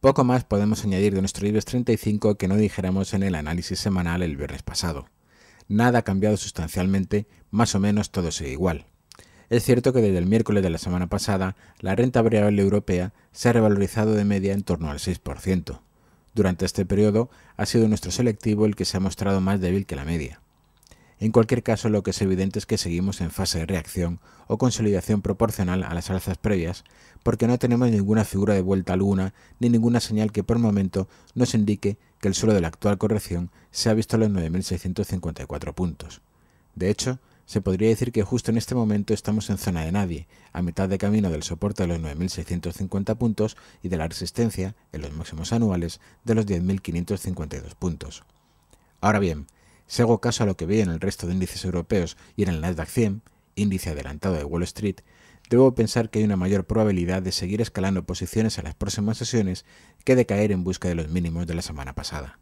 Poco más podemos añadir de nuestro IBEX 35 que no dijéramos en el análisis semanal el viernes pasado. Nada ha cambiado sustancialmente, más o menos todo sigue igual. Es cierto que desde el miércoles de la semana pasada, la renta variable europea se ha revalorizado de media en torno al 6%. Durante este periodo ha sido nuestro selectivo el que se ha mostrado más débil que la media. En cualquier caso, lo que es evidente es que seguimos en fase de reacción o consolidación proporcional a las alzas previas, porque no tenemos ninguna figura de vuelta alguna ni ninguna señal que por momento nos indique que el suelo de la actual corrección se ha visto a los 9.654 puntos. De hecho, se podría decir que justo en este momento estamos en zona de nadie, a mitad de camino del soporte de los 9.650 puntos y de la resistencia, en los máximos anuales, de los 10.552 puntos. Ahora bien, si hago caso a lo que vi en el resto de índices europeos y en el Nasdaq 100, índice adelantado de Wall Street, debo pensar que hay una mayor probabilidad de seguir escalando posiciones en las próximas sesiones que de caer en busca de los mínimos de la semana pasada.